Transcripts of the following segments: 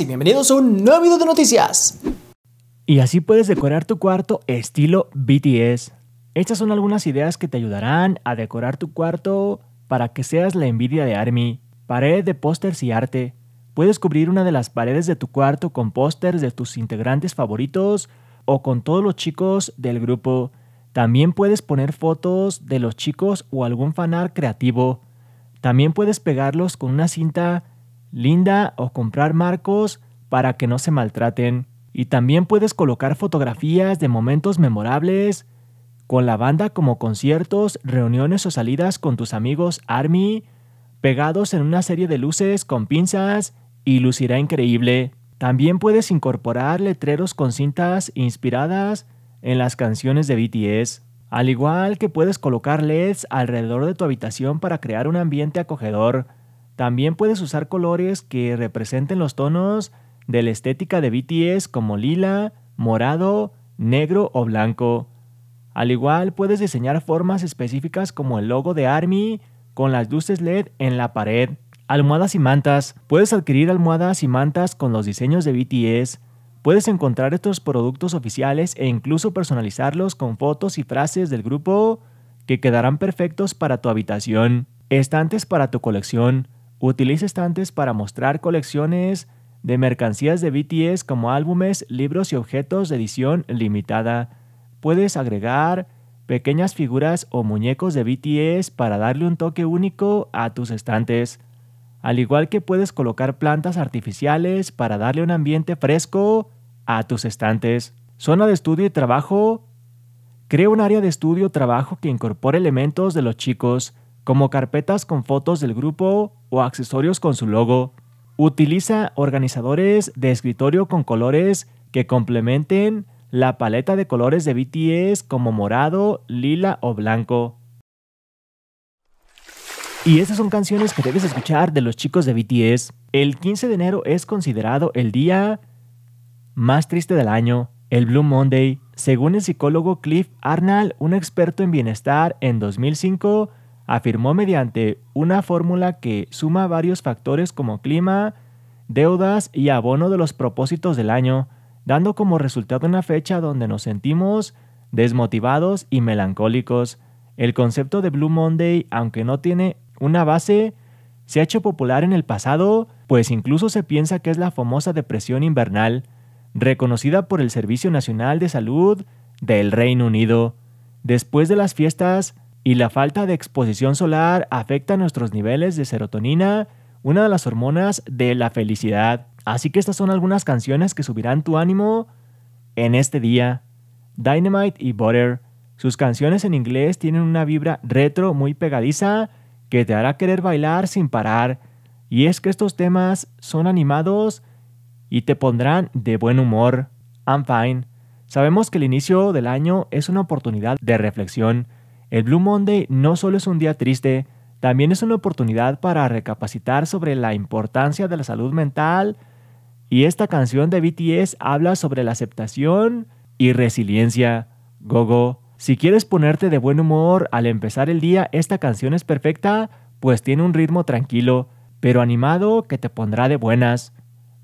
y bienvenidos a un nuevo video de noticias. Y así puedes decorar tu cuarto estilo BTS. Estas son algunas ideas que te ayudarán a decorar tu cuarto para que seas la envidia de ARMY. Pared de pósters y arte. Puedes cubrir una de las paredes de tu cuarto con pósters de tus integrantes favoritos o con todos los chicos del grupo. También puedes poner fotos de los chicos o algún fanart creativo. También puedes pegarlos con una cinta linda o comprar marcos para que no se maltraten. Y también puedes colocar fotografías de momentos memorables con la banda como conciertos, reuniones o salidas con tus amigos Army, pegados en una serie de luces con pinzas y lucirá increíble. También puedes incorporar letreros con cintas inspiradas en las canciones de BTS, al igual que puedes colocar LEDs alrededor de tu habitación para crear un ambiente acogedor. También puedes usar colores que representen los tonos de la estética de BTS como lila, morado, negro o blanco. Al igual puedes diseñar formas específicas como el logo de ARMY con las luces LED en la pared. Almohadas y mantas. Puedes adquirir almohadas y mantas con los diseños de BTS. Puedes encontrar estos productos oficiales e incluso personalizarlos con fotos y frases del grupo que quedarán perfectos para tu habitación. Estantes para tu colección. Utiliza estantes para mostrar colecciones de mercancías de BTS como álbumes, libros y objetos de edición limitada. Puedes agregar pequeñas figuras o muñecos de BTS para darle un toque único a tus estantes. Al igual que puedes colocar plantas artificiales para darle un ambiente fresco a tus estantes. Zona de estudio y trabajo. Crea un área de estudio o trabajo que incorpore elementos de los chicos como carpetas con fotos del grupo o accesorios con su logo. Utiliza organizadores de escritorio con colores que complementen la paleta de colores de BTS como morado, lila o blanco. Y estas son canciones que debes escuchar de los chicos de BTS. El 15 de enero es considerado el día más triste del año, el Blue Monday. Según el psicólogo Cliff Arnall, un experto en bienestar, en 2005 afirmó mediante una fórmula que suma varios factores como clima, deudas y abono de los propósitos del año, dando como resultado una fecha donde nos sentimos desmotivados y melancólicos. El concepto de Blue Monday, aunque no tiene una base, se ha hecho popular en el pasado, pues incluso se piensa que es la famosa depresión invernal, reconocida por el Servicio Nacional de Salud del Reino Unido. Después de las fiestas, y la falta de exposición solar afecta nuestros niveles de serotonina, una de las hormonas de la felicidad. Así que estas son algunas canciones que subirán tu ánimo en este día. Dynamite y Butter. Sus canciones en inglés tienen una vibra retro muy pegadiza que te hará querer bailar sin parar. Y es que estos temas son animados y te pondrán de buen humor. I'm fine. Sabemos que el inicio del año es una oportunidad de reflexión el Blue Monday no solo es un día triste, también es una oportunidad para recapacitar sobre la importancia de la salud mental y esta canción de BTS habla sobre la aceptación y resiliencia. Gogo, si quieres ponerte de buen humor al empezar el día, esta canción es perfecta, pues tiene un ritmo tranquilo, pero animado que te pondrá de buenas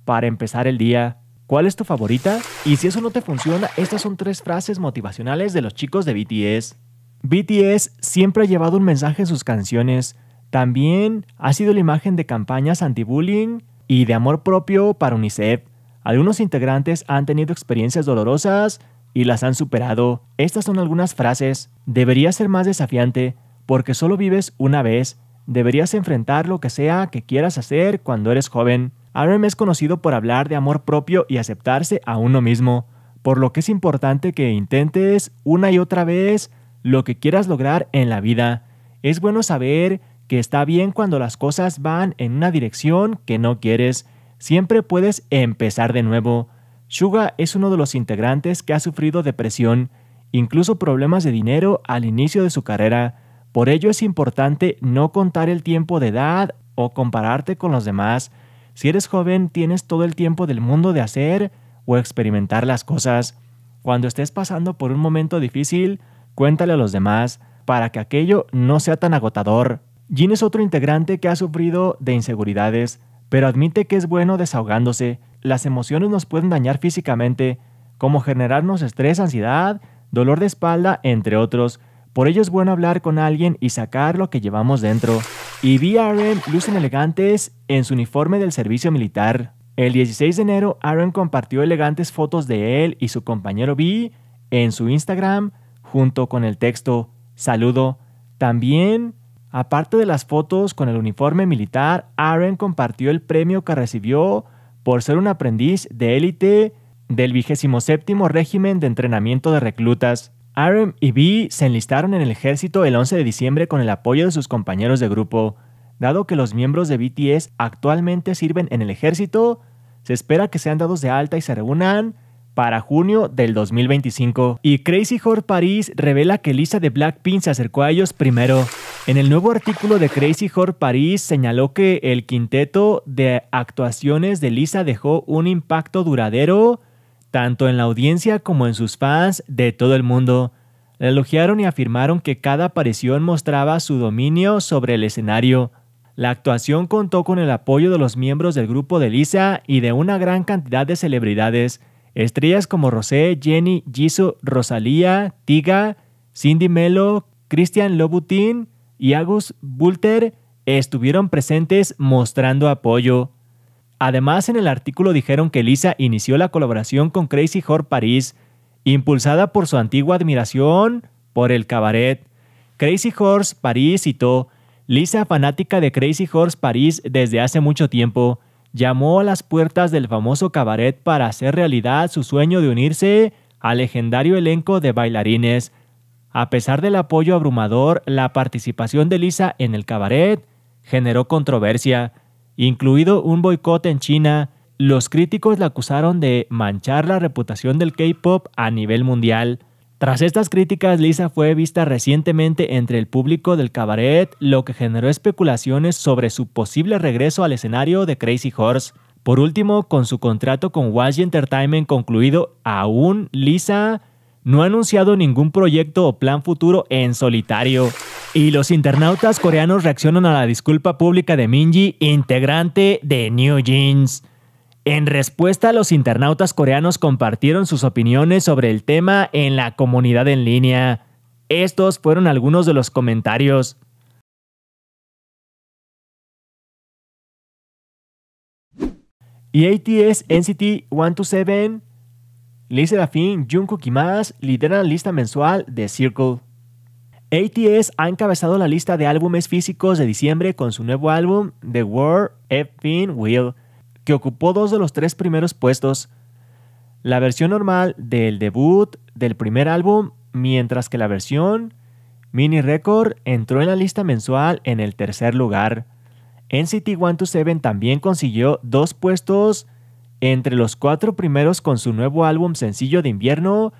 para empezar el día. ¿Cuál es tu favorita? Y si eso no te funciona, estas son tres frases motivacionales de los chicos de BTS. BTS siempre ha llevado un mensaje en sus canciones. También ha sido la imagen de campañas anti-bullying y de amor propio para UNICEF. Algunos integrantes han tenido experiencias dolorosas y las han superado. Estas son algunas frases. Debería ser más desafiante porque solo vives una vez. Deberías enfrentar lo que sea que quieras hacer cuando eres joven. RM es conocido por hablar de amor propio y aceptarse a uno mismo, por lo que es importante que intentes una y otra vez lo que quieras lograr en la vida. Es bueno saber que está bien cuando las cosas van en una dirección que no quieres. Siempre puedes empezar de nuevo. Suga es uno de los integrantes que ha sufrido depresión, incluso problemas de dinero al inicio de su carrera. Por ello es importante no contar el tiempo de edad o compararte con los demás. Si eres joven, tienes todo el tiempo del mundo de hacer o experimentar las cosas. Cuando estés pasando por un momento difícil, Cuéntale a los demás para que aquello no sea tan agotador. Jin es otro integrante que ha sufrido de inseguridades, pero admite que es bueno desahogándose. Las emociones nos pueden dañar físicamente, como generarnos estrés, ansiedad, dolor de espalda, entre otros. Por ello es bueno hablar con alguien y sacar lo que llevamos dentro. Y Aaron lucen elegantes en su uniforme del servicio militar. El 16 de enero, Aaron compartió elegantes fotos de él y su compañero B en su Instagram junto con el texto saludo. También, aparte de las fotos con el uniforme militar, Aaron compartió el premio que recibió por ser un aprendiz de élite del 27 régimen de entrenamiento de reclutas. Aaron y B se enlistaron en el ejército el 11 de diciembre con el apoyo de sus compañeros de grupo. Dado que los miembros de BTS actualmente sirven en el ejército, se espera que sean dados de alta y se reúnan para junio del 2025. Y Crazy Horse Paris revela que Lisa de Blackpink se acercó a ellos primero. En el nuevo artículo de Crazy Horse Paris señaló que el quinteto de actuaciones de Lisa dejó un impacto duradero tanto en la audiencia como en sus fans de todo el mundo. La elogiaron y afirmaron que cada aparición mostraba su dominio sobre el escenario. La actuación contó con el apoyo de los miembros del grupo de Lisa y de una gran cantidad de celebridades, Estrellas como Rosé, Jenny, Jisoo, Rosalía, Tiga, Cindy Melo, Christian Lobutin y Agus Bulter estuvieron presentes mostrando apoyo. Además, en el artículo dijeron que Lisa inició la colaboración con Crazy Horse Paris, impulsada por su antigua admiración por el cabaret. Crazy Horse Paris citó, Lisa fanática de Crazy Horse Paris desde hace mucho tiempo, llamó a las puertas del famoso cabaret para hacer realidad su sueño de unirse al legendario elenco de bailarines. A pesar del apoyo abrumador, la participación de Lisa en el cabaret generó controversia, incluido un boicot en China. Los críticos la acusaron de manchar la reputación del K-pop a nivel mundial. Tras estas críticas, Lisa fue vista recientemente entre el público del cabaret, lo que generó especulaciones sobre su posible regreso al escenario de Crazy Horse. Por último, con su contrato con Wazzy Entertainment concluido, aún Lisa no ha anunciado ningún proyecto o plan futuro en solitario. Y los internautas coreanos reaccionan a la disculpa pública de Minji, integrante de New Jeans. En respuesta, los internautas coreanos compartieron sus opiniones sobre el tema en la comunidad en línea. Estos fueron algunos de los comentarios. Y ATS NCT 127, Lee Serafín, Jungkook y más lideran la lista mensual de Circle. ATS ha encabezado la lista de álbumes físicos de diciembre con su nuevo álbum The World Fin Will que ocupó dos de los tres primeros puestos. La versión normal del debut del primer álbum, mientras que la versión Mini Record entró en la lista mensual en el tercer lugar. NCT 127 también consiguió dos puestos entre los cuatro primeros con su nuevo álbum sencillo de invierno,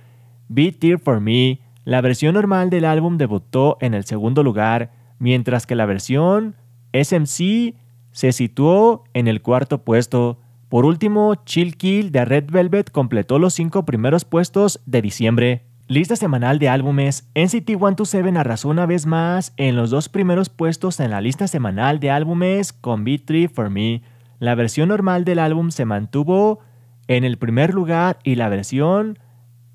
Beat Tear For Me. La versión normal del álbum debutó en el segundo lugar, mientras que la versión SMC se situó en el cuarto puesto. Por último, Chill Kill de Red Velvet completó los cinco primeros puestos de diciembre. Lista semanal de álbumes, NCT 127 arrasó una vez más en los dos primeros puestos en la lista semanal de álbumes con B3 For Me. La versión normal del álbum se mantuvo en el primer lugar y la versión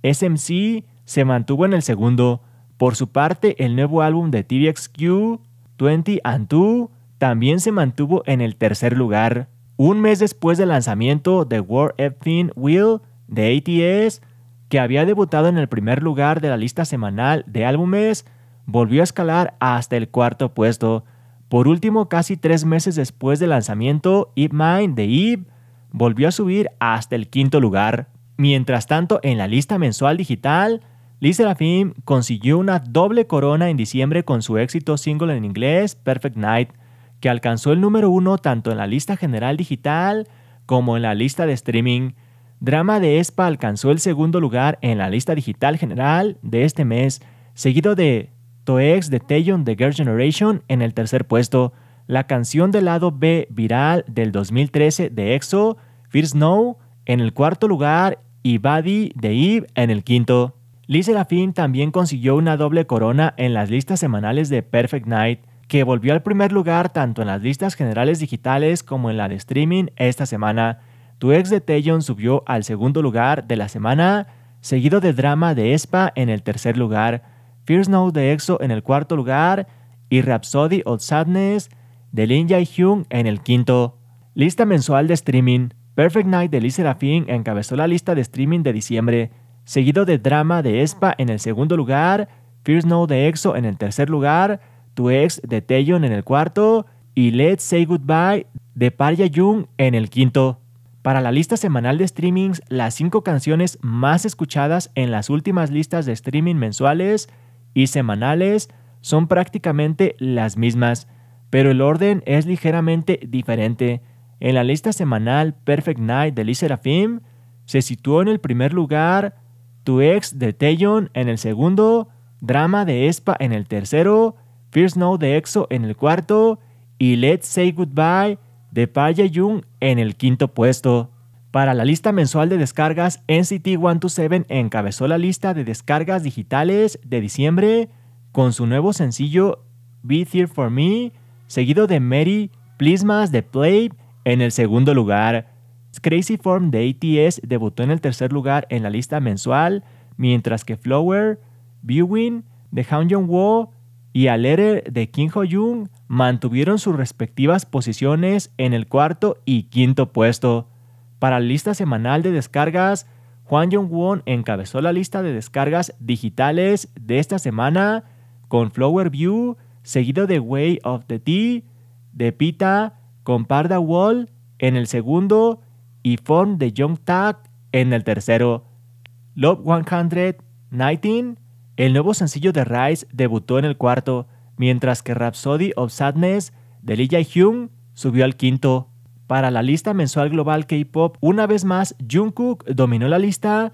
SMC se mantuvo en el segundo. Por su parte, el nuevo álbum de TVXQ, 20 and 2, también se mantuvo en el tercer lugar. Un mes después del lanzamiento de World Thin Will de ATS, que había debutado en el primer lugar de la lista semanal de álbumes, volvió a escalar hasta el cuarto puesto. Por último, casi tres meses después del lanzamiento, Eve Mine de Eve volvió a subir hasta el quinto lugar. Mientras tanto, en la lista mensual digital, Liz fin consiguió una doble corona en diciembre con su éxito single en inglés, Perfect Night, que alcanzó el número uno tanto en la lista general digital como en la lista de streaming. Drama de Espa alcanzó el segundo lugar en la lista digital general de este mes, seguido de Toex de Taeyong de Girl Generation en el tercer puesto, la canción del lado B viral del 2013 de EXO, First Snow en el cuarto lugar y Buddy de Eve en el quinto. Liz fin también consiguió una doble corona en las listas semanales de Perfect Night, que volvió al primer lugar tanto en las listas generales digitales como en la de streaming esta semana. Tu ex de Taeyeon subió al segundo lugar de la semana, seguido de Drama de Espa en el tercer lugar, Fierce Snow de EXO en el cuarto lugar y Rhapsody of Sadness de Lin jae hyung en el quinto. Lista mensual de streaming. Perfect Night de Lee Serafín encabezó la lista de streaming de diciembre, seguido de Drama de Espa en el segundo lugar, Fierce Snow de EXO en el tercer lugar, tu ex de Taeyeon en el cuarto y Let's Say Goodbye de Parya Jung en el quinto. Para la lista semanal de streamings, las cinco canciones más escuchadas en las últimas listas de streaming mensuales y semanales son prácticamente las mismas, pero el orden es ligeramente diferente. En la lista semanal Perfect Night de Lee Film se situó en el primer lugar Tu ex de Taeyeon en el segundo, Drama de Espa en el tercero First Snow de EXO en el cuarto y Let's Say Goodbye de Paya Jung en el quinto puesto. Para la lista mensual de descargas, NCT 127 encabezó la lista de descargas digitales de diciembre con su nuevo sencillo Be Here For Me, seguido de Mary Plismas de Play en el segundo lugar. Crazy Form de ATS debutó en el tercer lugar en la lista mensual, mientras que Flower, Viewing de Hound Jong Wo y Alere de Kim Ho-jung mantuvieron sus respectivas posiciones en el cuarto y quinto puesto. Para la lista semanal de descargas, Juan Jong-won encabezó la lista de descargas digitales de esta semana con Flower View, seguido de Way of the Tea, de Pita, con Parda Wall en el segundo y Form de Young Tak en el tercero. Love 119 el nuevo sencillo de Rice debutó en el cuarto, mientras que Rhapsody of Sadness de Lee Jae-hyun subió al quinto. Para la lista mensual global K-pop, una vez más Jungkook dominó la lista,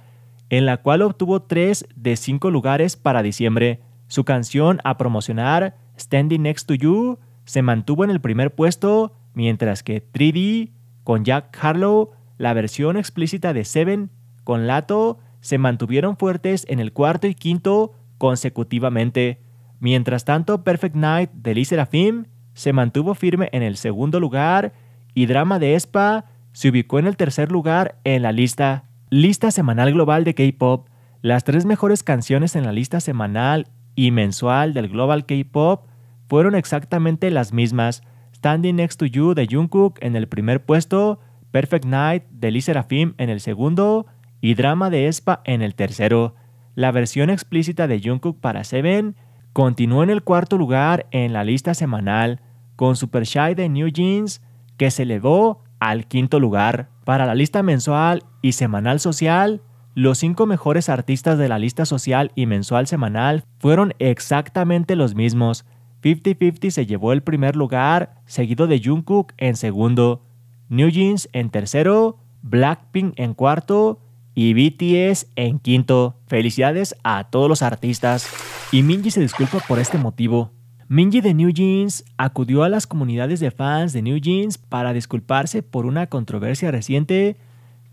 en la cual obtuvo 3 de 5 lugares para diciembre. Su canción a promocionar, Standing Next to You, se mantuvo en el primer puesto, mientras que 3D con Jack Harlow, la versión explícita de Seven con Lato se mantuvieron fuertes en el cuarto y quinto consecutivamente. Mientras tanto, Perfect Night de Lee Serafim se mantuvo firme en el segundo lugar y Drama de Espa se ubicó en el tercer lugar en la lista. Lista semanal global de K-Pop. Las tres mejores canciones en la lista semanal y mensual del Global K-Pop fueron exactamente las mismas. Standing Next to You de Jungkook en el primer puesto, Perfect Night de Lee Serafim en el segundo y drama de Espa en el tercero. La versión explícita de Jungkook para Seven continuó en el cuarto lugar en la lista semanal con Super Shy de New Jeans que se elevó al quinto lugar. Para la lista mensual y semanal social, los cinco mejores artistas de la lista social y mensual semanal fueron exactamente los mismos. 50 se llevó el primer lugar, seguido de Jungkook en segundo, New Jeans en tercero, Blackpink en cuarto, y BTS en quinto. Felicidades a todos los artistas. Y Minji se disculpa por este motivo. Minji de New Jeans acudió a las comunidades de fans de New Jeans para disculparse por una controversia reciente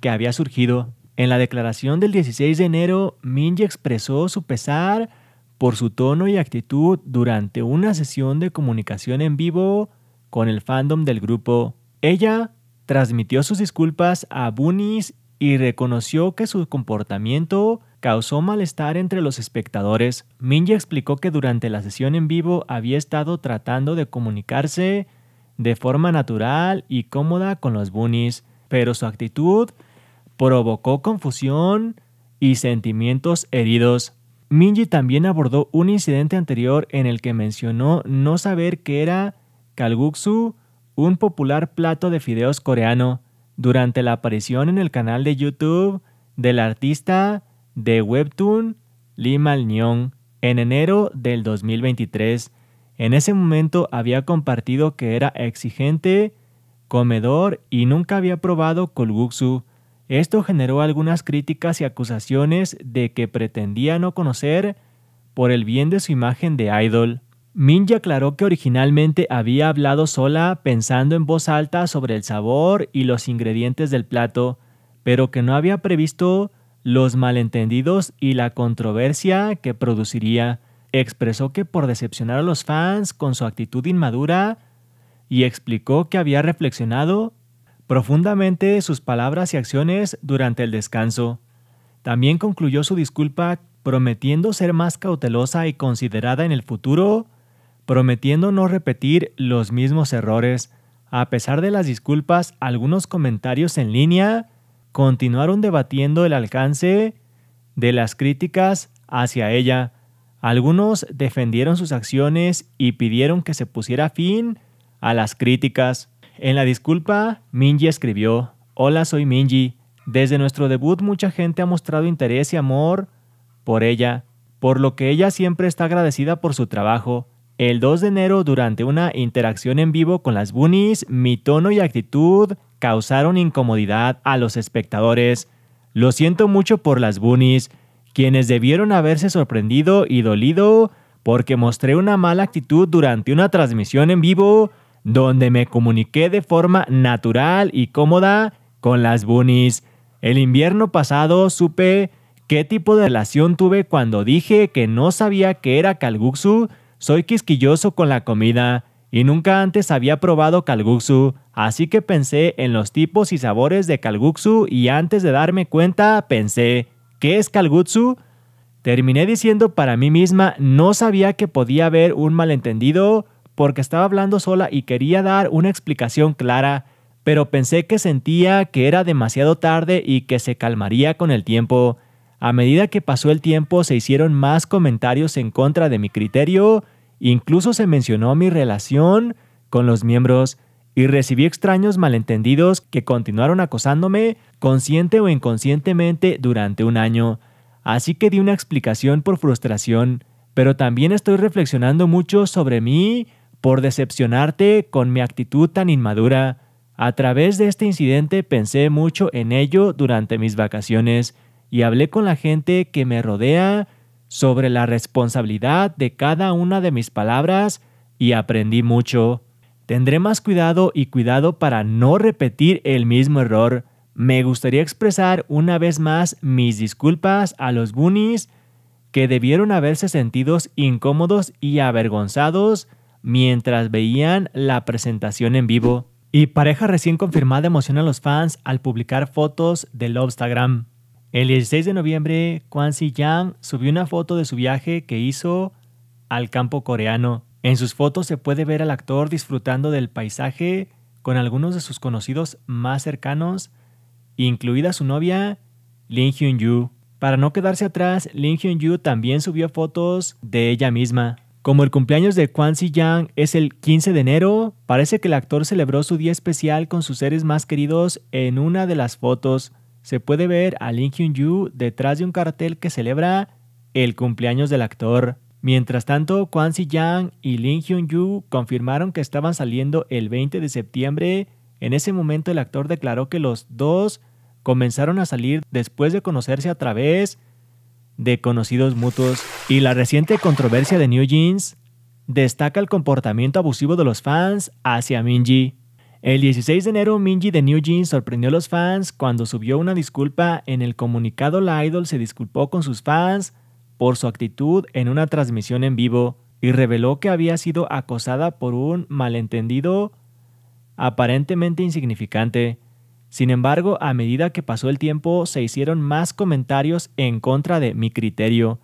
que había surgido. En la declaración del 16 de enero, Minji expresó su pesar por su tono y actitud durante una sesión de comunicación en vivo con el fandom del grupo. Ella transmitió sus disculpas a Bunis y reconoció que su comportamiento causó malestar entre los espectadores. Minji explicó que durante la sesión en vivo había estado tratando de comunicarse de forma natural y cómoda con los bunnies, pero su actitud provocó confusión y sentimientos heridos. Minji también abordó un incidente anterior en el que mencionó no saber que era kalguksu, un popular plato de fideos coreano durante la aparición en el canal de YouTube del artista de Webtoon Lima Malnyong en enero del 2023. En ese momento había compartido que era exigente, comedor y nunca había probado kolguksu. Esto generó algunas críticas y acusaciones de que pretendía no conocer por el bien de su imagen de idol. Minji aclaró que originalmente había hablado sola pensando en voz alta sobre el sabor y los ingredientes del plato, pero que no había previsto los malentendidos y la controversia que produciría. Expresó que por decepcionar a los fans con su actitud inmadura y explicó que había reflexionado profundamente sus palabras y acciones durante el descanso. También concluyó su disculpa prometiendo ser más cautelosa y considerada en el futuro prometiendo no repetir los mismos errores. A pesar de las disculpas, algunos comentarios en línea continuaron debatiendo el alcance de las críticas hacia ella. Algunos defendieron sus acciones y pidieron que se pusiera fin a las críticas. En la disculpa, Minji escribió, Hola, soy Minji. Desde nuestro debut mucha gente ha mostrado interés y amor por ella, por lo que ella siempre está agradecida por su trabajo. El 2 de enero, durante una interacción en vivo con las Bunnies, mi tono y actitud causaron incomodidad a los espectadores. Lo siento mucho por las Bunnies, quienes debieron haberse sorprendido y dolido porque mostré una mala actitud durante una transmisión en vivo donde me comuniqué de forma natural y cómoda con las bunnies. El invierno pasado supe qué tipo de relación tuve cuando dije que no sabía que era Kalguksu soy quisquilloso con la comida y nunca antes había probado kalguksu, así que pensé en los tipos y sabores de kalguksu y antes de darme cuenta pensé, ¿qué es kalguksu? Terminé diciendo para mí misma, no sabía que podía haber un malentendido porque estaba hablando sola y quería dar una explicación clara, pero pensé que sentía que era demasiado tarde y que se calmaría con el tiempo. A medida que pasó el tiempo se hicieron más comentarios en contra de mi criterio, incluso se mencionó mi relación con los miembros y recibí extraños malentendidos que continuaron acosándome consciente o inconscientemente durante un año. Así que di una explicación por frustración, pero también estoy reflexionando mucho sobre mí por decepcionarte con mi actitud tan inmadura. A través de este incidente pensé mucho en ello durante mis vacaciones y hablé con la gente que me rodea sobre la responsabilidad de cada una de mis palabras y aprendí mucho. Tendré más cuidado y cuidado para no repetir el mismo error. Me gustaría expresar una vez más mis disculpas a los Bunnies que debieron haberse sentido incómodos y avergonzados mientras veían la presentación en vivo. Y pareja recién confirmada emociona a los fans al publicar fotos del Instagram. El 16 de noviembre, Kwan Si Yang subió una foto de su viaje que hizo al campo coreano. En sus fotos se puede ver al actor disfrutando del paisaje con algunos de sus conocidos más cercanos, incluida su novia, Lin Hyun Yu. Para no quedarse atrás, Lin Hyun Yu también subió fotos de ella misma. Como el cumpleaños de Kwan Si Yang es el 15 de enero, parece que el actor celebró su día especial con sus seres más queridos en una de las fotos se puede ver a Lin Hyun-yu detrás de un cartel que celebra el cumpleaños del actor. Mientras tanto, Quan Si-yang y Lin Hyun-yu confirmaron que estaban saliendo el 20 de septiembre. En ese momento el actor declaró que los dos comenzaron a salir después de conocerse a través de conocidos mutuos. Y la reciente controversia de New Jeans destaca el comportamiento abusivo de los fans hacia Minji. El 16 de enero, Minji de New Jeans sorprendió a los fans cuando subió una disculpa. En el comunicado, la idol se disculpó con sus fans por su actitud en una transmisión en vivo y reveló que había sido acosada por un malentendido aparentemente insignificante. Sin embargo, a medida que pasó el tiempo, se hicieron más comentarios en contra de mi criterio.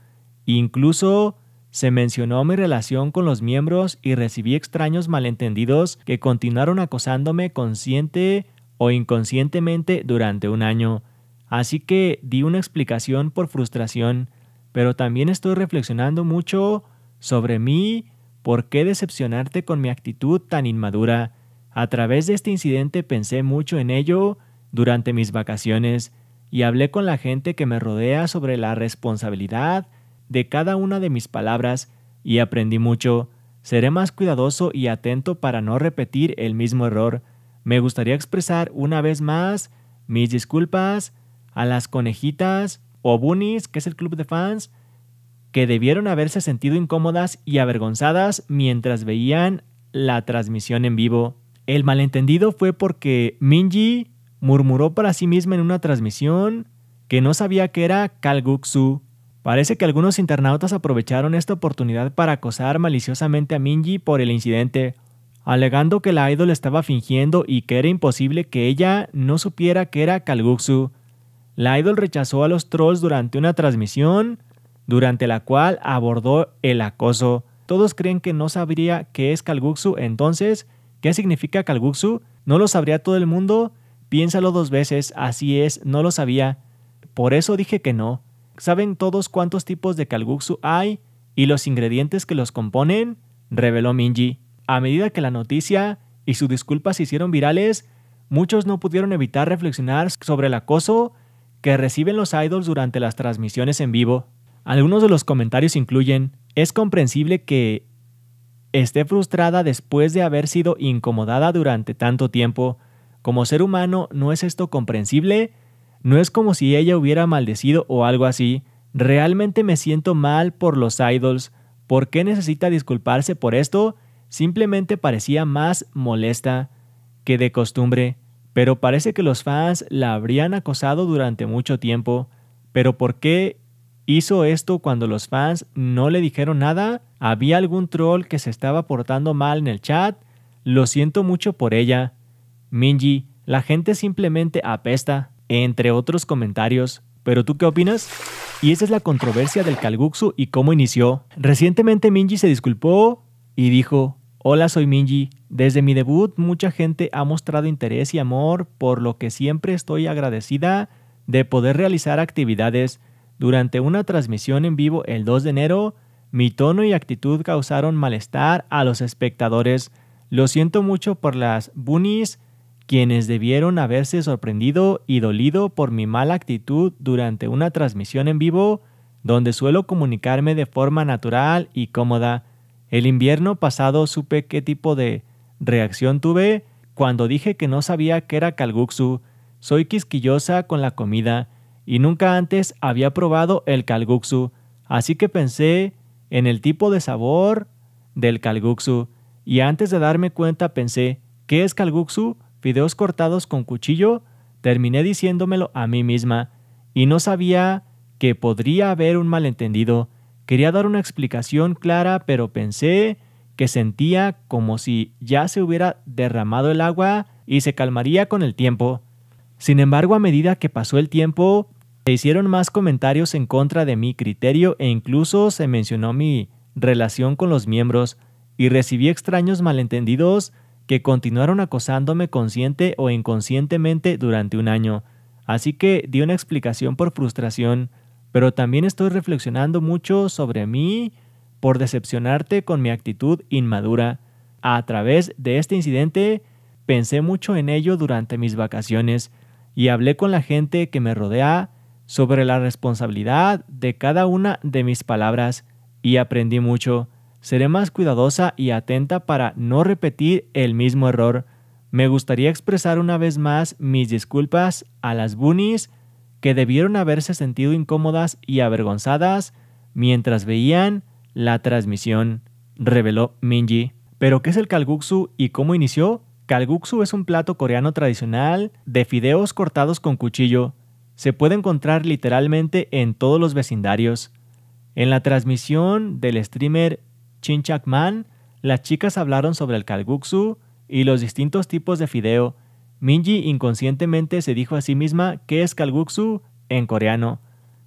Incluso se mencionó mi relación con los miembros y recibí extraños malentendidos que continuaron acosándome consciente o inconscientemente durante un año. Así que di una explicación por frustración, pero también estoy reflexionando mucho sobre mí, por qué decepcionarte con mi actitud tan inmadura. A través de este incidente pensé mucho en ello durante mis vacaciones y hablé con la gente que me rodea sobre la responsabilidad de cada una de mis palabras y aprendí mucho. Seré más cuidadoso y atento para no repetir el mismo error. Me gustaría expresar una vez más mis disculpas a las conejitas o bunnies, que es el club de fans, que debieron haberse sentido incómodas y avergonzadas mientras veían la transmisión en vivo. El malentendido fue porque Minji murmuró para sí misma en una transmisión que no sabía que era Kalguksu Parece que algunos internautas aprovecharon esta oportunidad para acosar maliciosamente a Minji por el incidente, alegando que la idol estaba fingiendo y que era imposible que ella no supiera que era Kalguksu. La idol rechazó a los trolls durante una transmisión, durante la cual abordó el acoso. Todos creen que no sabría qué es Kalguksu, entonces, ¿qué significa Kalguksu? ¿No lo sabría todo el mundo? Piénsalo dos veces, así es, no lo sabía. Por eso dije que no. ¿Saben todos cuántos tipos de kalguksu hay y los ingredientes que los componen? Reveló Minji. A medida que la noticia y su disculpa se hicieron virales, muchos no pudieron evitar reflexionar sobre el acoso que reciben los idols durante las transmisiones en vivo. Algunos de los comentarios incluyen, es comprensible que esté frustrada después de haber sido incomodada durante tanto tiempo. Como ser humano, ¿no es esto comprensible? No es como si ella hubiera maldecido o algo así. Realmente me siento mal por los idols. ¿Por qué necesita disculparse por esto? Simplemente parecía más molesta que de costumbre, pero parece que los fans la habrían acosado durante mucho tiempo. Pero ¿por qué hizo esto cuando los fans no le dijeron nada? ¿Había algún troll que se estaba portando mal en el chat? Lo siento mucho por ella. Minji, la gente simplemente apesta entre otros comentarios. ¿Pero tú qué opinas? Y esa es la controversia del Kalguksu y cómo inició. Recientemente Minji se disculpó y dijo, Hola, soy Minji. Desde mi debut mucha gente ha mostrado interés y amor, por lo que siempre estoy agradecida de poder realizar actividades. Durante una transmisión en vivo el 2 de enero, mi tono y actitud causaron malestar a los espectadores. Lo siento mucho por las bunnies quienes debieron haberse sorprendido y dolido por mi mala actitud durante una transmisión en vivo donde suelo comunicarme de forma natural y cómoda. El invierno pasado supe qué tipo de reacción tuve cuando dije que no sabía qué era calguxu. Soy quisquillosa con la comida y nunca antes había probado el calguxu, así que pensé en el tipo de sabor del calguxu y antes de darme cuenta pensé, ¿qué es calguksu? Videos cortados con cuchillo, terminé diciéndomelo a mí misma, y no sabía que podría haber un malentendido. Quería dar una explicación clara, pero pensé que sentía como si ya se hubiera derramado el agua y se calmaría con el tiempo. Sin embargo, a medida que pasó el tiempo, se hicieron más comentarios en contra de mi criterio e incluso se mencionó mi relación con los miembros y recibí extraños malentendidos que continuaron acosándome consciente o inconscientemente durante un año. Así que di una explicación por frustración, pero también estoy reflexionando mucho sobre mí por decepcionarte con mi actitud inmadura. A través de este incidente pensé mucho en ello durante mis vacaciones y hablé con la gente que me rodea sobre la responsabilidad de cada una de mis palabras y aprendí mucho. Seré más cuidadosa y atenta para no repetir el mismo error. Me gustaría expresar una vez más mis disculpas a las bunis que debieron haberse sentido incómodas y avergonzadas mientras veían la transmisión, reveló Minji. ¿Pero qué es el kalguksu y cómo inició? Kalguksu es un plato coreano tradicional de fideos cortados con cuchillo. Se puede encontrar literalmente en todos los vecindarios. En la transmisión del streamer Chinchakman, las chicas hablaron sobre el kalguksu y los distintos tipos de fideo. Minji inconscientemente se dijo a sí misma qué es kalguksu en coreano.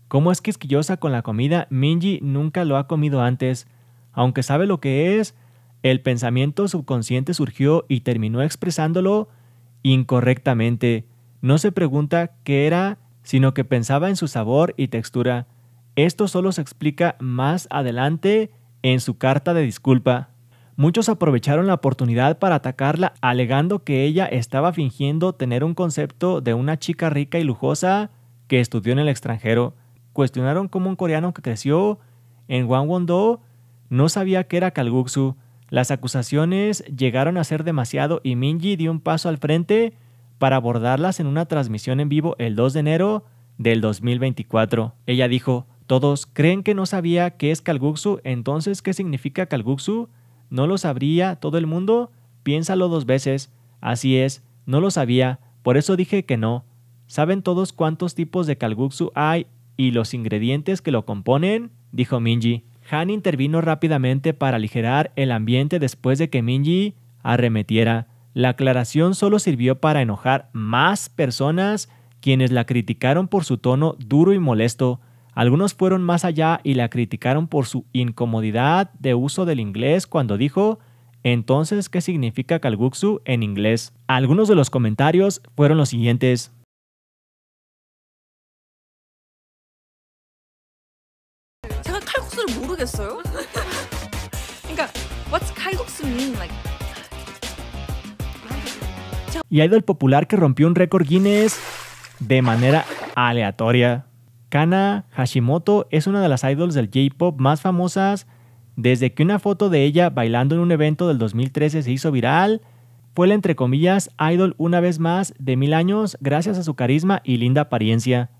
Como es quisquillosa con la comida, Minji nunca lo ha comido antes. Aunque sabe lo que es, el pensamiento subconsciente surgió y terminó expresándolo incorrectamente. No se pregunta qué era, sino que pensaba en su sabor y textura. Esto solo se explica más adelante en su carta de disculpa, muchos aprovecharon la oportunidad para atacarla alegando que ella estaba fingiendo tener un concepto de una chica rica y lujosa que estudió en el extranjero. Cuestionaron cómo un coreano que creció en gangwon no sabía que era Kalguksu. Las acusaciones llegaron a ser demasiado y Minji dio un paso al frente para abordarlas en una transmisión en vivo el 2 de enero del 2024. Ella dijo, todos creen que no sabía qué es kalguksu, entonces ¿qué significa kalguksu? ¿No lo sabría todo el mundo? Piénsalo dos veces. Así es, no lo sabía, por eso dije que no. ¿Saben todos cuántos tipos de kalguksu hay y los ingredientes que lo componen? dijo Minji. Han intervino rápidamente para aligerar el ambiente después de que Minji arremetiera. La aclaración solo sirvió para enojar más personas, quienes la criticaron por su tono duro y molesto. Algunos fueron más allá y la criticaron por su incomodidad de uso del inglés cuando dijo entonces, ¿qué significa Kalguksu en inglés? Algunos de los comentarios fueron los siguientes. Y ido el popular que rompió un récord Guinness de manera aleatoria. Kana Hashimoto es una de las idols del J-Pop más famosas desde que una foto de ella bailando en un evento del 2013 se hizo viral. Fue la entre comillas idol una vez más de mil años gracias a su carisma y linda apariencia.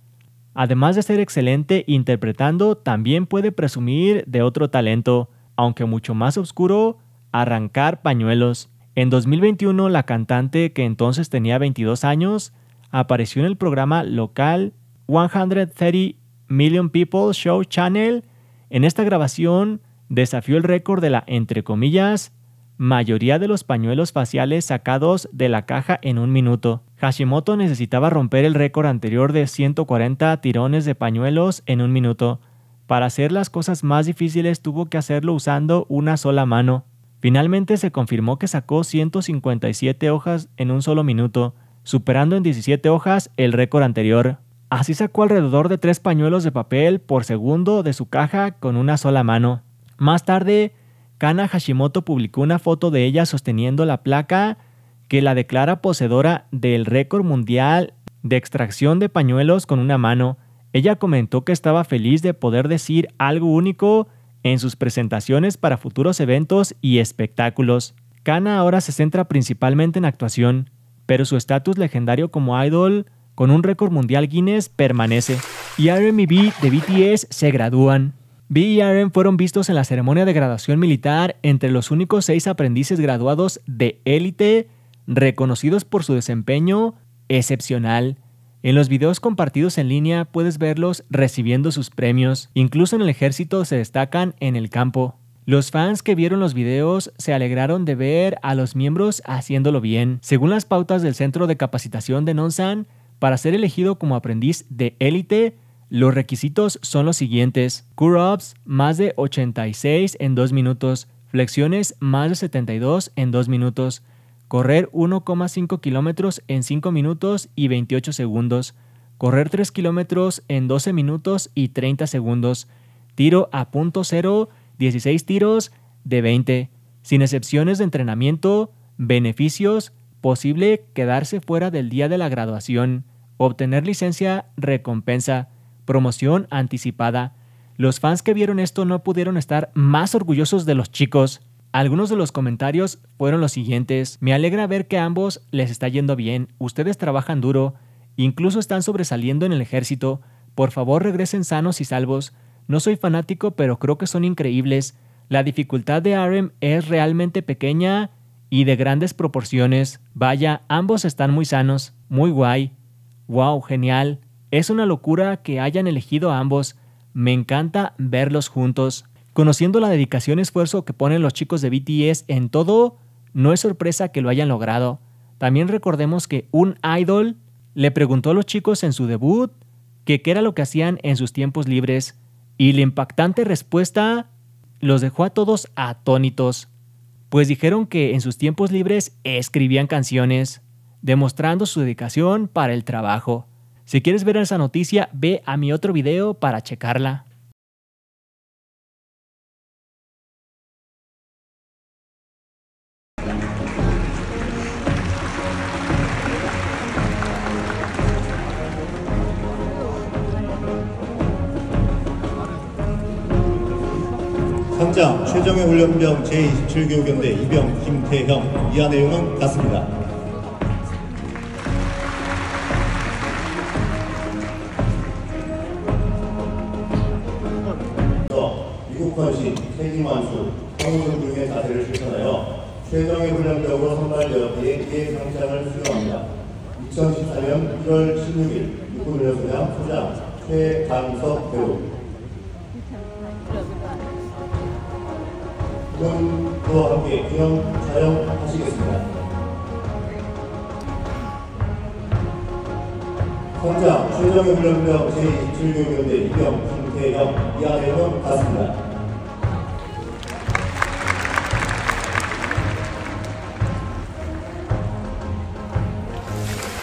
Además de ser excelente interpretando, también puede presumir de otro talento, aunque mucho más oscuro, arrancar pañuelos. En 2021, la cantante, que entonces tenía 22 años, apareció en el programa local 130 Million People Show Channel, en esta grabación desafió el récord de la, entre comillas, mayoría de los pañuelos faciales sacados de la caja en un minuto. Hashimoto necesitaba romper el récord anterior de 140 tirones de pañuelos en un minuto. Para hacer las cosas más difíciles tuvo que hacerlo usando una sola mano. Finalmente se confirmó que sacó 157 hojas en un solo minuto, superando en 17 hojas el récord anterior. Así sacó alrededor de tres pañuelos de papel por segundo de su caja con una sola mano. Más tarde, Kana Hashimoto publicó una foto de ella sosteniendo la placa que la declara poseedora del récord mundial de extracción de pañuelos con una mano. Ella comentó que estaba feliz de poder decir algo único en sus presentaciones para futuros eventos y espectáculos. Kana ahora se centra principalmente en actuación, pero su estatus legendario como idol con un récord mundial Guinness permanece. Y RM y B de BTS se gradúan. B y RM fueron vistos en la ceremonia de graduación militar entre los únicos seis aprendices graduados de élite reconocidos por su desempeño excepcional. En los videos compartidos en línea puedes verlos recibiendo sus premios. Incluso en el ejército se destacan en el campo. Los fans que vieron los videos se alegraron de ver a los miembros haciéndolo bien. Según las pautas del Centro de Capacitación de Nonsan, para ser elegido como aprendiz de élite, los requisitos son los siguientes. Curl-ups más de 86 en 2 minutos, flexiones más de 72 en 2 minutos, correr 1,5 kilómetros en 5 minutos y 28 segundos, correr 3 kilómetros en 12 minutos y 30 segundos, tiro a punto cero, 16 tiros de 20, sin excepciones de entrenamiento, beneficios, posible quedarse fuera del día de la graduación, obtener licencia, recompensa, promoción anticipada. Los fans que vieron esto no pudieron estar más orgullosos de los chicos. Algunos de los comentarios fueron los siguientes. Me alegra ver que a ambos les está yendo bien, ustedes trabajan duro, incluso están sobresaliendo en el ejército, por favor regresen sanos y salvos. No soy fanático, pero creo que son increíbles. La dificultad de Arem es realmente pequeña y de grandes proporciones. Vaya, ambos están muy sanos, muy guay. ¡Wow! Genial. Es una locura que hayan elegido a ambos. Me encanta verlos juntos. Conociendo la dedicación y esfuerzo que ponen los chicos de BTS en todo, no es sorpresa que lo hayan logrado. También recordemos que un idol le preguntó a los chicos en su debut que qué era lo que hacían en sus tiempos libres y la impactante respuesta los dejó a todos atónitos pues dijeron que en sus tiempos libres escribían canciones, demostrando su dedicación para el trabajo. Si quieres ver esa noticia, ve a mi otro video para checarla. 단장 최정의 훈련병 제2 7교육대 이병 김태형 이하 내용은 같습니다. 미국헌신, 세기만수, 황우준 의 자세를 실천하여 최정의 훈련병으로 선발되었기에 상장을 수여합니다. 2014년 1월 16일 육군훈련소장 소장 최강석 배우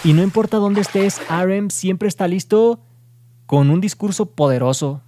Y no importa dónde estés, Arem siempre está listo con un discurso poderoso.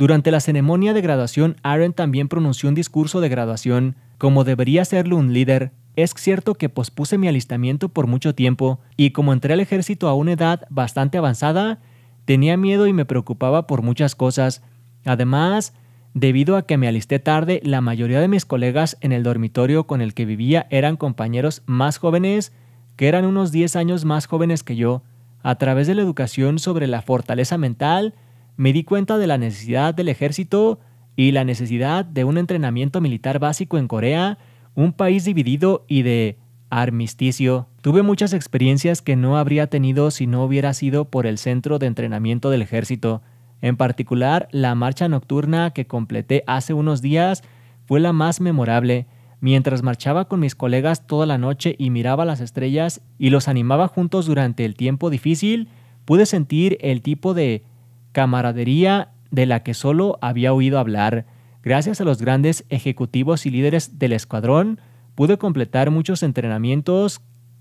Durante la ceremonia de graduación, Aaron también pronunció un discurso de graduación. Como debería serlo un líder, es cierto que pospuse mi alistamiento por mucho tiempo, y como entré al ejército a una edad bastante avanzada, tenía miedo y me preocupaba por muchas cosas. Además, debido a que me alisté tarde, la mayoría de mis colegas en el dormitorio con el que vivía eran compañeros más jóvenes, que eran unos 10 años más jóvenes que yo. A través de la educación sobre la fortaleza mental, me di cuenta de la necesidad del ejército y la necesidad de un entrenamiento militar básico en Corea, un país dividido y de armisticio. Tuve muchas experiencias que no habría tenido si no hubiera sido por el centro de entrenamiento del ejército. En particular, la marcha nocturna que completé hace unos días fue la más memorable. Mientras marchaba con mis colegas toda la noche y miraba las estrellas y los animaba juntos durante el tiempo difícil, pude sentir el tipo de camaradería de la que solo había oído hablar. Gracias a los grandes ejecutivos y líderes del escuadrón, pude completar muchos entrenamientos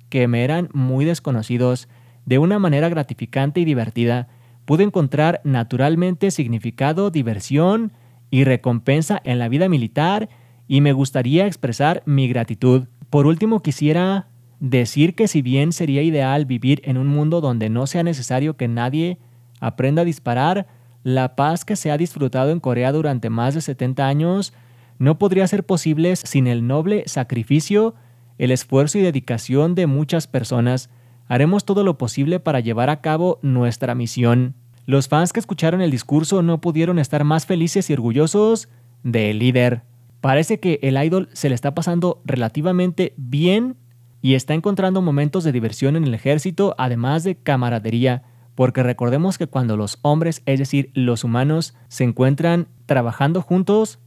que me eran muy desconocidos de una manera gratificante y divertida. Pude encontrar naturalmente significado, diversión y recompensa en la vida militar y me gustaría expresar mi gratitud. Por último, quisiera decir que si bien sería ideal vivir en un mundo donde no sea necesario que nadie aprenda a disparar, la paz que se ha disfrutado en Corea durante más de 70 años no podría ser posible sin el noble sacrificio, el esfuerzo y dedicación de muchas personas. Haremos todo lo posible para llevar a cabo nuestra misión. Los fans que escucharon el discurso no pudieron estar más felices y orgullosos del líder. Parece que el idol se le está pasando relativamente bien y está encontrando momentos de diversión en el ejército, además de camaradería porque recordemos que cuando los hombres, es decir, los humanos, se encuentran trabajando juntos,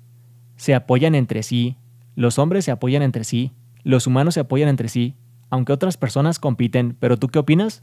se apoyan entre sí, los hombres se apoyan entre sí, los humanos se apoyan entre sí, aunque otras personas compiten, pero ¿tú qué opinas?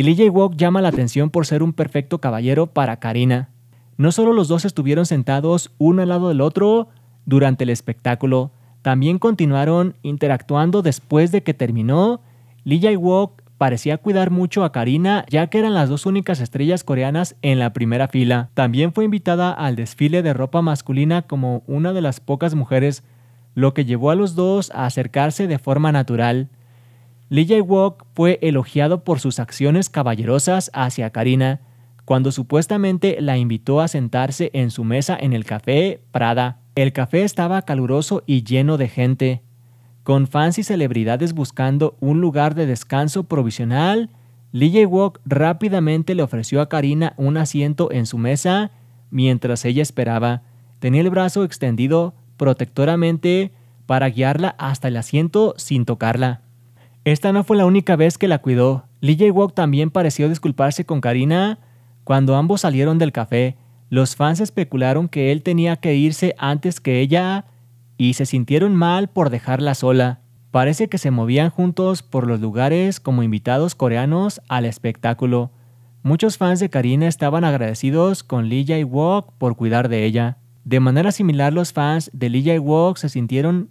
Y Lee Jae-wook llama la atención por ser un perfecto caballero para Karina. No solo los dos estuvieron sentados uno al lado del otro durante el espectáculo, también continuaron interactuando después de que terminó. Lee Jae-wook parecía cuidar mucho a Karina, ya que eran las dos únicas estrellas coreanas en la primera fila. También fue invitada al desfile de ropa masculina como una de las pocas mujeres, lo que llevó a los dos a acercarse de forma natural. Lee Walk fue elogiado por sus acciones caballerosas hacia Karina cuando supuestamente la invitó a sentarse en su mesa en el café Prada. El café estaba caluroso y lleno de gente, con fans y celebridades buscando un lugar de descanso provisional. Lee Walk rápidamente le ofreció a Karina un asiento en su mesa mientras ella esperaba. Tenía el brazo extendido protectoramente para guiarla hasta el asiento sin tocarla. Esta no fue la única vez que la cuidó. Lee Jae-wook también pareció disculparse con Karina. Cuando ambos salieron del café, los fans especularon que él tenía que irse antes que ella y se sintieron mal por dejarla sola. Parece que se movían juntos por los lugares como invitados coreanos al espectáculo. Muchos fans de Karina estaban agradecidos con Lee Jae-wook por cuidar de ella. De manera similar, los fans de Lee Jae-wook se sintieron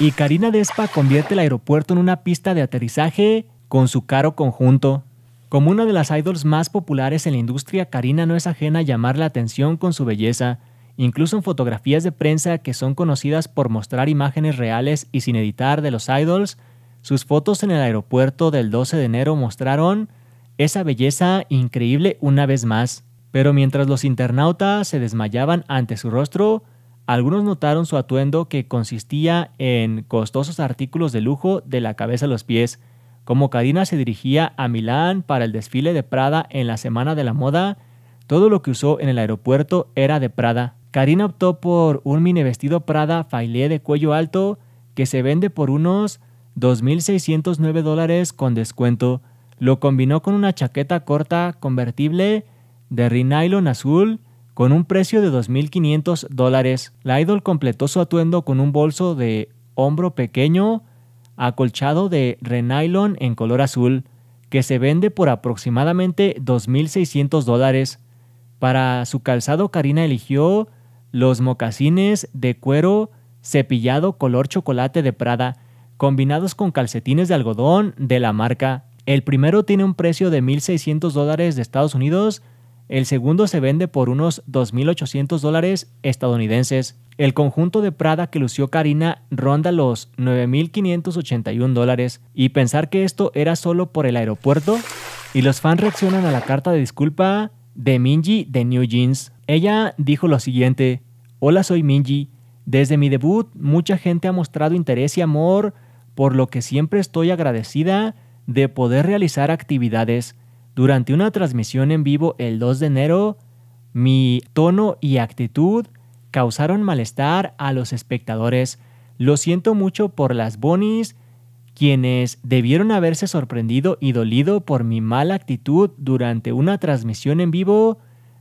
y Karina Despa convierte el aeropuerto en una pista de aterrizaje con su caro conjunto. Como una de las idols más populares en la industria, Karina no es ajena a llamar la atención con su belleza, incluso en fotografías de prensa que son conocidas por mostrar imágenes reales y sin editar de los idols, sus fotos en el aeropuerto del 12 de enero mostraron esa belleza increíble una vez más. Pero mientras los internautas se desmayaban ante su rostro, algunos notaron su atuendo que consistía en costosos artículos de lujo de la cabeza a los pies. Como Karina se dirigía a Milán para el desfile de Prada en la Semana de la Moda, todo lo que usó en el aeropuerto era de Prada. Karina optó por un mini vestido Prada failé de cuello alto que se vende por unos 2.609 dólares con descuento. Lo combinó con una chaqueta corta convertible de rinylon azul con un precio de 2.500 dólares, la Idol completó su atuendo con un bolso de hombro pequeño acolchado de renylon en color azul, que se vende por aproximadamente 2.600 dólares. Para su calzado, Karina eligió los mocasines de cuero cepillado color chocolate de Prada, combinados con calcetines de algodón de la marca. El primero tiene un precio de 1.600 dólares de Estados Unidos el segundo se vende por unos 2.800 dólares estadounidenses. El conjunto de Prada que lució Karina ronda los 9.581 dólares. Y pensar que esto era solo por el aeropuerto. Y los fans reaccionan a la carta de disculpa de Minji de New Jeans. Ella dijo lo siguiente, Hola soy Minji. Desde mi debut mucha gente ha mostrado interés y amor, por lo que siempre estoy agradecida de poder realizar actividades. Durante una transmisión en vivo el 2 de enero, mi tono y actitud causaron malestar a los espectadores. Lo siento mucho por las bonis, quienes debieron haberse sorprendido y dolido por mi mala actitud durante una transmisión en vivo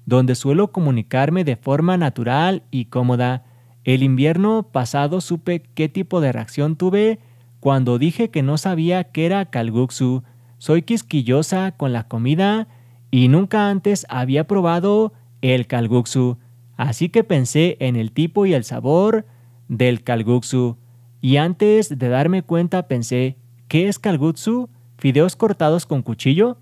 donde suelo comunicarme de forma natural y cómoda. El invierno pasado supe qué tipo de reacción tuve cuando dije que no sabía qué era Kalguksu. Soy quisquillosa con la comida y nunca antes había probado el kalguksu. así que pensé en el tipo y el sabor del kalguksu. Y antes de darme cuenta pensé, ¿qué es kalguksu? ¿Fideos cortados con cuchillo?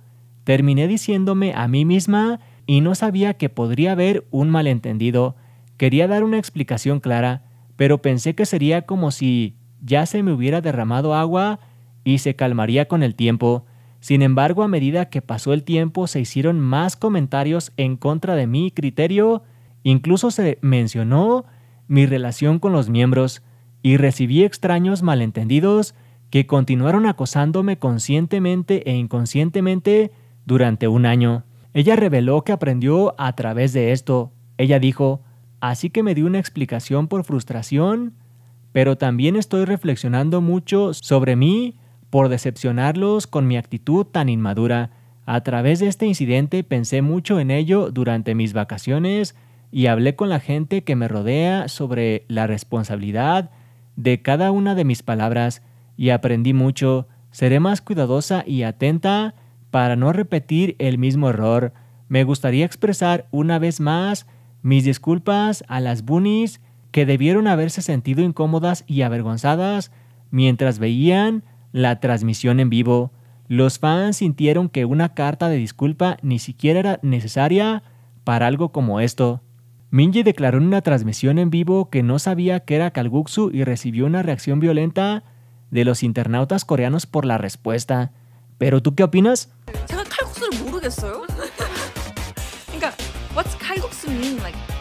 Terminé diciéndome a mí misma y no sabía que podría haber un malentendido. Quería dar una explicación clara, pero pensé que sería como si ya se me hubiera derramado agua y se calmaría con el tiempo. Sin embargo, a medida que pasó el tiempo se hicieron más comentarios en contra de mi criterio, incluso se mencionó mi relación con los miembros y recibí extraños malentendidos que continuaron acosándome conscientemente e inconscientemente durante un año. Ella reveló que aprendió a través de esto. Ella dijo, así que me dio una explicación por frustración, pero también estoy reflexionando mucho sobre mí por decepcionarlos con mi actitud tan inmadura. A través de este incidente pensé mucho en ello durante mis vacaciones y hablé con la gente que me rodea sobre la responsabilidad de cada una de mis palabras y aprendí mucho. Seré más cuidadosa y atenta para no repetir el mismo error. Me gustaría expresar una vez más mis disculpas a las bunnies que debieron haberse sentido incómodas y avergonzadas mientras veían la transmisión en vivo, los fans sintieron que una carta de disculpa ni siquiera era necesaria para algo como esto. Minji declaró en una transmisión en vivo que no sabía que era Kalguksu y recibió una reacción violenta de los internautas coreanos por la respuesta. ¿Pero tú qué opinas?